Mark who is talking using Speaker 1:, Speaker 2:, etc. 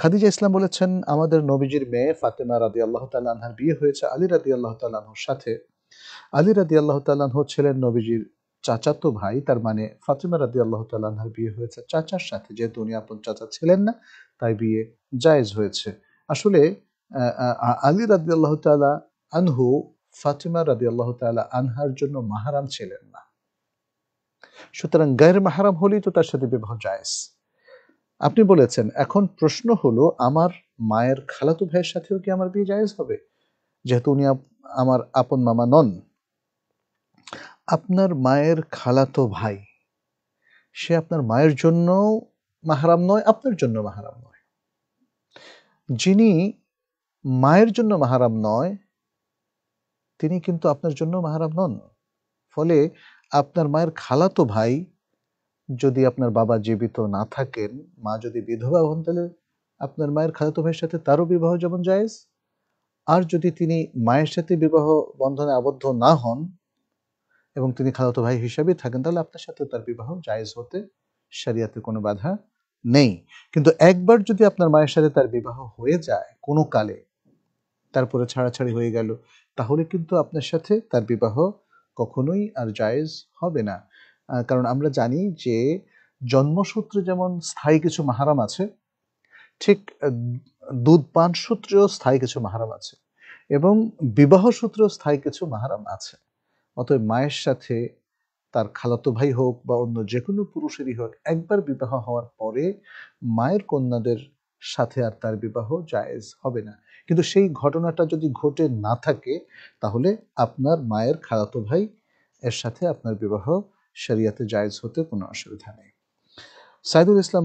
Speaker 1: খাদিজা ইসলাম বলেছেন আমাদের নবীজির মেয়ে ফাতেমা রাদি আল্লাহ তাল্লাহার বিয়ে হয়েছে আলী রাদি আল্লাহ তাল্লাহর সাথে আলী রাদি আল্লাহ তাল্লাহ ছিলেন নবীজির চাচাতো ভাই তার মানে ফাতেমা রাদি আল্লাহ তাল্লাহার বিয়ে হয়েছে চাচার সাথে যেহেতু উনি আপন চাচা ছিলেন না তাই বিয়ে জায়েজ হয়েছে আসলে আলী রাদি আল্লাহ তাল্লাহ আনহু ফাতেমা রাদি আল্লাহ তাল্লাহ আনহার জন্য মাহারাম ছিলেন না সুতরাং গায়ের মাহারাম হলেই তো তার সাথে বিবাহ জায়েজ আপনি বলেছেন এখন প্রশ্ন হলো আমার মায়ের খালাতো ভাইয়ের সাথেও কি আমার বিয়ে জায়েজ হবে যেহেতু উনি আমার আপন মামা নন আপনার মায়ের খালাতো ভাই সে আপনার মায়ের জন্য মাহারাম নয় আপনার জন্য মাহারাম নয় যিনি মায়ের জন্য মাহারাম নয় তিনি কিন্তু আপনার জন্য মাহারাম নন ফলে আপনার মায়ের খালাতো ভাই যদি আপনার বাবা জীবিত না থাকেন মা যদি বিধবা হন তাহলে আপনার মায়ের খালাতো ভাইয়ের সাথে তারও বিবাহ যেমন জায়েজ আর যদি তিনি মায়ের সাথে বিবাহ বন্ধনে আবদ্ধ না হন এবং তিনি খালাতো ভাই হিসাবে থাকেন তাহলে আপনার সাথে তার বিবাহ জায়েজ হতে সারিয়াতে কোনো বাধা নেই কিন্তু একবার যদি আপনার মায়ের সাথে তার বিবাহ হয়ে যায় কোনো কালে তারপরে ছাড়াছাড়ি হয়ে গেল তাহলে কিন্তু আপনার সাথে তার বিবাহ কখনোই আর জায়েজ হবে না কারণ আমরা জানি যে জন্মসূত্রে যেমন স্থায়ী কিছু মাহারাম আছে ঠিক দুধ পান সূত্রেও স্থায়ী কিছু মাহারাম আছে এবং বিবাহ সূত্রেও স্থায়ী কিছু মাহারাম আছে অতএব মায়ের সাথে তার খালাতো ভাই হোক বা অন্য যে কোনো পুরুষেরই হোক একবার বিবাহ হওয়ার পরে মায়ের কন্যাদের সাথে আর তার বিবাহ জায়েজ হবে না কিন্তু সেই ঘটনাটা যদি ঘটে না থাকে তাহলে আপনার মায়ের খালাতো ভাই এর সাথে আপনার বিবাহ শরিয়াতে জায়জ হতে কোনো অসুবিধা নেই সাইদুল ইসলাম